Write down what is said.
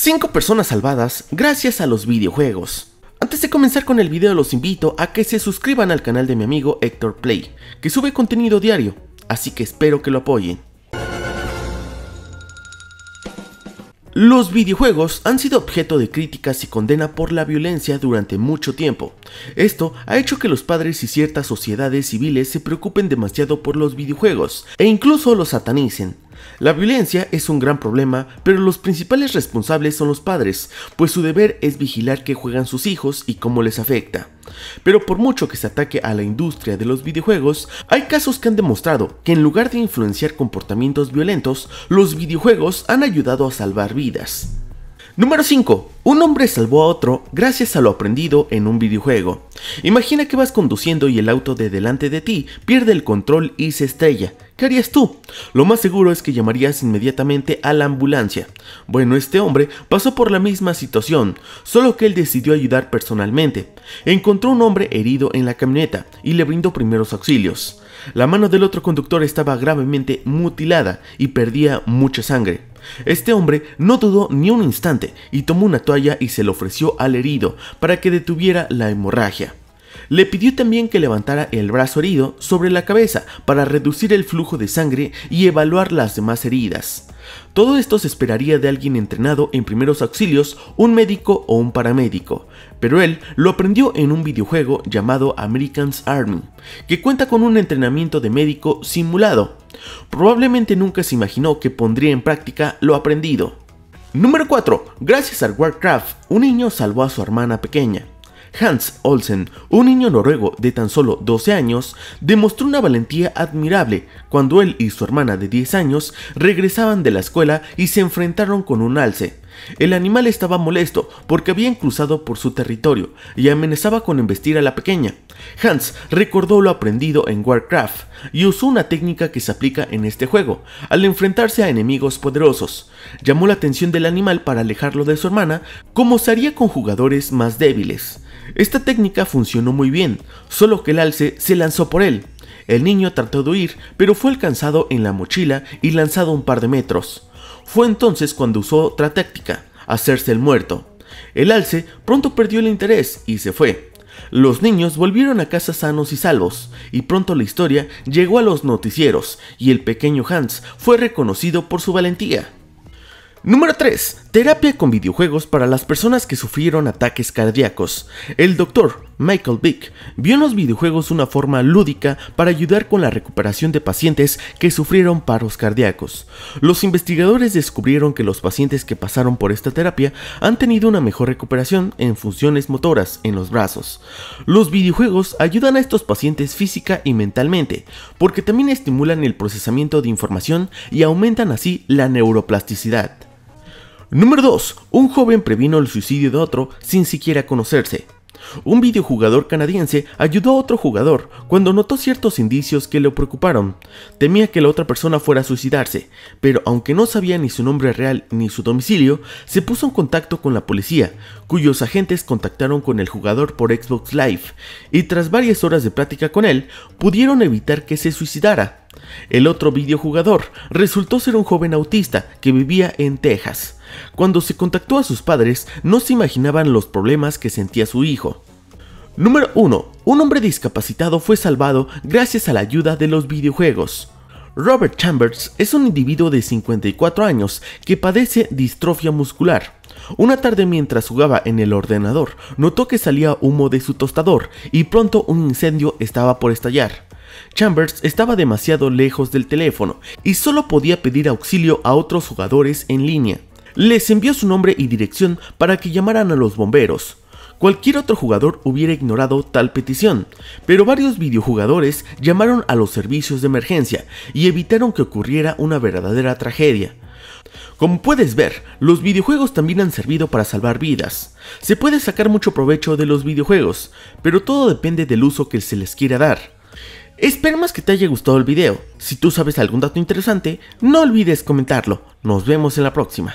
5 personas salvadas gracias a los videojuegos. Antes de comenzar con el video los invito a que se suscriban al canal de mi amigo Héctor Play, que sube contenido diario, así que espero que lo apoyen. Los videojuegos han sido objeto de críticas y condena por la violencia durante mucho tiempo. Esto ha hecho que los padres y ciertas sociedades civiles se preocupen demasiado por los videojuegos e incluso los satanicen, la violencia es un gran problema, pero los principales responsables son los padres, pues su deber es vigilar qué juegan sus hijos y cómo les afecta. Pero por mucho que se ataque a la industria de los videojuegos, hay casos que han demostrado que en lugar de influenciar comportamientos violentos, los videojuegos han ayudado a salvar vidas. Número 5. Un hombre salvó a otro gracias a lo aprendido en un videojuego. Imagina que vas conduciendo y el auto de delante de ti pierde el control y se estrella. ¿Qué harías tú? Lo más seguro es que llamarías inmediatamente a la ambulancia. Bueno, este hombre pasó por la misma situación, solo que él decidió ayudar personalmente. Encontró un hombre herido en la camioneta y le brindó primeros auxilios. La mano del otro conductor estaba gravemente mutilada y perdía mucha sangre. Este hombre no dudó ni un instante y tomó una toalla y se la ofreció al herido para que detuviera la hemorragia. Le pidió también que levantara el brazo herido sobre la cabeza para reducir el flujo de sangre y evaluar las demás heridas. Todo esto se esperaría de alguien entrenado en primeros auxilios, un médico o un paramédico, pero él lo aprendió en un videojuego llamado American's Army, que cuenta con un entrenamiento de médico simulado. Probablemente nunca se imaginó que pondría en práctica lo aprendido. Número 4. Gracias al Warcraft, un niño salvó a su hermana pequeña. Hans Olsen, un niño noruego de tan solo 12 años, demostró una valentía admirable cuando él y su hermana de 10 años regresaban de la escuela y se enfrentaron con un alce. El animal estaba molesto porque habían cruzado por su territorio y amenazaba con embestir a la pequeña. Hans recordó lo aprendido en Warcraft y usó una técnica que se aplica en este juego al enfrentarse a enemigos poderosos. Llamó la atención del animal para alejarlo de su hermana, como se haría con jugadores más débiles. Esta técnica funcionó muy bien, solo que el alce se lanzó por él. El niño trató de huir, pero fue alcanzado en la mochila y lanzado un par de metros. Fue entonces cuando usó otra táctica, hacerse el muerto. El alce pronto perdió el interés y se fue. Los niños volvieron a casa sanos y salvos, y pronto la historia llegó a los noticieros, y el pequeño Hans fue reconocido por su valentía. Número 3. Terapia con videojuegos para las personas que sufrieron ataques cardíacos. El doctor Michael Vick vio en los videojuegos una forma lúdica para ayudar con la recuperación de pacientes que sufrieron paros cardíacos. Los investigadores descubrieron que los pacientes que pasaron por esta terapia han tenido una mejor recuperación en funciones motoras en los brazos. Los videojuegos ayudan a estos pacientes física y mentalmente, porque también estimulan el procesamiento de información y aumentan así la neuroplasticidad. Número 2. Un joven previno el suicidio de otro sin siquiera conocerse. Un videojugador canadiense ayudó a otro jugador cuando notó ciertos indicios que le preocuparon. Temía que la otra persona fuera a suicidarse, pero aunque no sabía ni su nombre real ni su domicilio, se puso en contacto con la policía, cuyos agentes contactaron con el jugador por Xbox Live, y tras varias horas de plática con él, pudieron evitar que se suicidara. El otro videojugador resultó ser un joven autista que vivía en Texas. Cuando se contactó a sus padres, no se imaginaban los problemas que sentía su hijo. Número 1. Un hombre discapacitado fue salvado gracias a la ayuda de los videojuegos. Robert Chambers es un individuo de 54 años que padece distrofia muscular. Una tarde mientras jugaba en el ordenador, notó que salía humo de su tostador y pronto un incendio estaba por estallar. Chambers estaba demasiado lejos del teléfono y solo podía pedir auxilio a otros jugadores en línea. Les envió su nombre y dirección para que llamaran a los bomberos. Cualquier otro jugador hubiera ignorado tal petición, pero varios videojugadores llamaron a los servicios de emergencia y evitaron que ocurriera una verdadera tragedia. Como puedes ver, los videojuegos también han servido para salvar vidas. Se puede sacar mucho provecho de los videojuegos, pero todo depende del uso que se les quiera dar. Espero más que te haya gustado el video. Si tú sabes algún dato interesante, no olvides comentarlo. Nos vemos en la próxima.